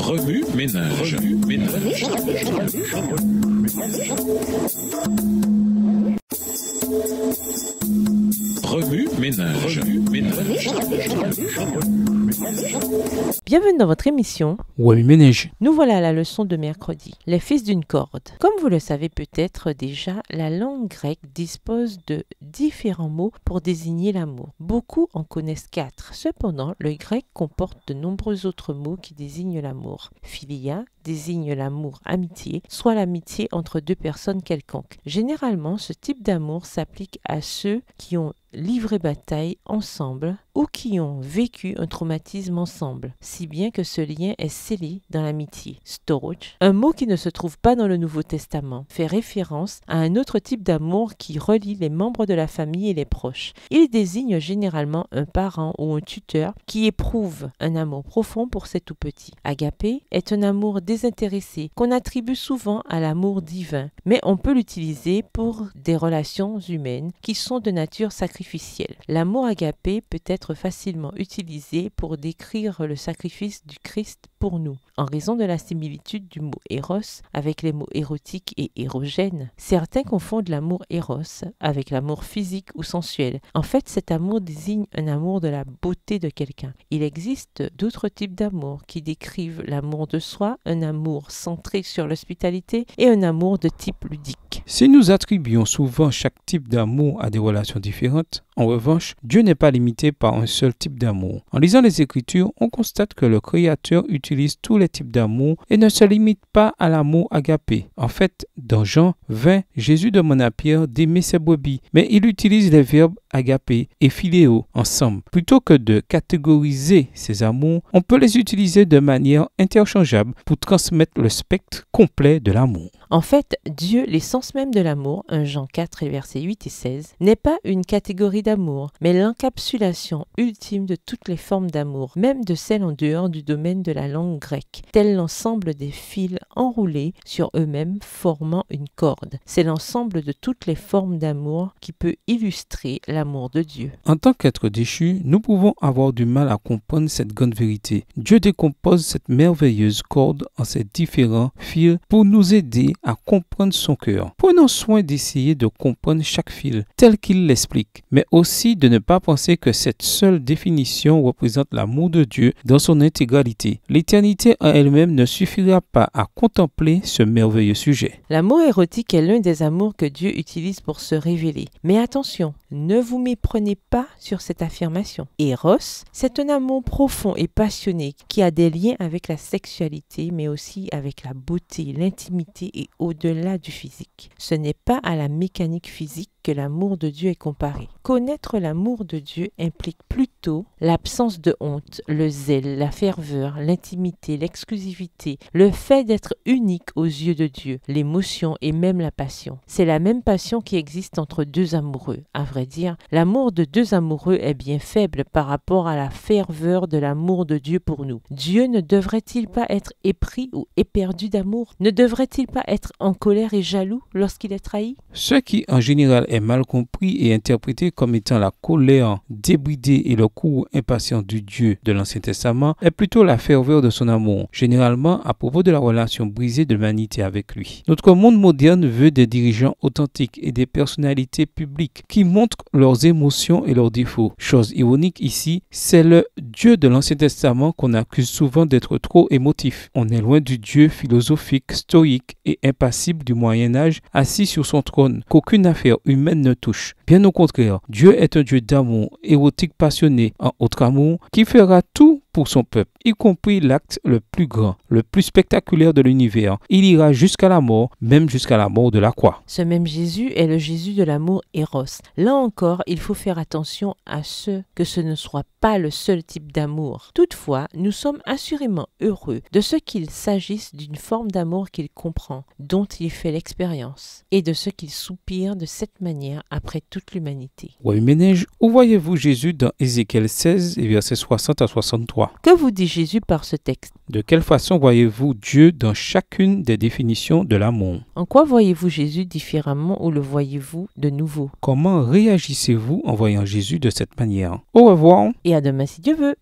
Remue ménage. Remue ménage. Remue ménage. Bienvenue dans votre émission Ménage. Nous voilà à la leçon de mercredi, les fils d'une corde. Comme vous le savez peut-être déjà, la langue grecque dispose de différents mots pour désigner l'amour. Beaucoup en connaissent quatre. Cependant, le grec comporte de nombreux autres mots qui désignent l'amour. Philia désigne l'amour amitié, soit l'amitié entre deux personnes quelconques. Généralement, ce type d'amour s'applique à ceux qui ont livré bataille ensemble ou qui ont vécu un traumatisme ensemble, si bien que ce lien est scellé dans l'amitié. storage un mot qui ne se trouve pas dans le Nouveau Testament, fait référence à un autre type d'amour qui relie les membres de la famille et les proches. Il désigne généralement un parent ou un tuteur qui éprouve un amour profond pour cet tout petit. Agapé est un amour désintéressé qu'on attribue souvent à l'amour divin, mais on peut l'utiliser pour des relations humaines qui sont de nature sacrificielle. L'amour agapé peut être facilement utilisé pour décrire le sacrifice du Christ pour nous, en raison de la similitude du mot éros avec les mots érotique et érogène. Certains confondent l'amour éros avec l'amour physique ou sensuel. En fait, cet amour désigne un amour de la beauté de quelqu'un. Il existe d'autres types d'amour qui décrivent l'amour de soi, un amour centré sur l'hospitalité et un amour de type ludique. Si nous attribuons souvent chaque type d'amour à des relations différentes, en revanche, Dieu n'est pas limité par un seul type d'amour. En lisant les Écritures, on constate que le Créateur utilise tous les types d'amour et ne se limite pas à l'amour agapé. En fait, dans Jean 20, Jésus demande à Pierre d'aimer ses brebis, mais il utilise les verbes agapé et filéo ensemble. Plutôt que de catégoriser ces amours, on peut les utiliser de manière interchangeable pour transmettre le spectre complet de l'amour. En fait, Dieu, l'essence même de l'amour, 1 Jean 4 versets 8 et 16, n'est pas une catégorie d'amour, mais l'encapsulation ultime de toutes les formes d'amour, même de celles en dehors du domaine de la langue grecque, tel l'ensemble des fils enroulés sur eux-mêmes formant une corde. C'est l'ensemble de toutes les formes d'amour qui peut illustrer l'amour de Dieu. En tant qu'être déchu, nous pouvons avoir du mal à comprendre cette grande vérité. Dieu décompose cette merveilleuse corde en ses différents fils pour nous aider à comprendre son cœur. Prenons soin d'essayer de comprendre chaque fil tel qu'il l'explique, mais aussi de ne pas penser que cette seule définition représente l'amour de Dieu dans son intégralité. L'éternité en elle-même ne suffira pas à contempler ce merveilleux sujet. L'amour érotique est l'un des amours que Dieu utilise pour se révéler. Mais attention, ne vous méprenez pas sur cette affirmation. Eros, c'est un amour profond et passionné qui a des liens avec la sexualité, mais aussi avec la beauté, l'intimité et au-delà du physique. Ce n'est pas à la mécanique physique l'amour de Dieu est comparé. Connaître l'amour de Dieu implique plutôt l'absence de honte, le zèle, la ferveur, l'intimité, l'exclusivité, le fait d'être unique aux yeux de Dieu, l'émotion et même la passion. C'est la même passion qui existe entre deux amoureux. À vrai dire, l'amour de deux amoureux est bien faible par rapport à la ferveur de l'amour de Dieu pour nous. Dieu ne devrait-il pas être épris ou éperdu d'amour Ne devrait-il pas être en colère et jaloux lorsqu'il est trahi Ce qui en général est mal compris et interprété comme étant la colère débridée et le cours impatient du Dieu de l'Ancien Testament, est plutôt la ferveur de son amour, généralement à propos de la relation brisée de l'humanité avec lui. Notre monde moderne veut des dirigeants authentiques et des personnalités publiques qui montrent leurs émotions et leurs défauts. Chose ironique ici, c'est le Dieu de l'Ancien Testament qu'on accuse souvent d'être trop émotif. On est loin du Dieu philosophique, stoïque et impassible du Moyen Âge assis sur son trône, qu'aucune affaire humaine ne touche. Bien au contraire, Dieu est un Dieu d'amour, érotique passionné en autre amour, qui fera tout pour son peuple, y compris l'acte le plus grand, le plus spectaculaire de l'univers. Il ira jusqu'à la mort, même jusqu'à la mort de la croix. Ce même Jésus est le Jésus de l'amour Eros. Là encore, il faut faire attention à ce que ce ne soit pas le seul type d'amour. Toutefois, nous sommes assurément heureux de ce qu'il s'agisse d'une forme d'amour qu'il comprend, dont il fait l'expérience, et de ce qu'il soupire de cette manière après toute l'humanité. où voyez-vous Jésus dans Ézéchiel 16 et versets 60 à 63 que vous dit Jésus par ce texte De quelle façon voyez-vous Dieu dans chacune des définitions de l'amour En quoi voyez-vous Jésus différemment ou le voyez-vous de nouveau Comment réagissez-vous en voyant Jésus de cette manière Au revoir et à demain si Dieu veut.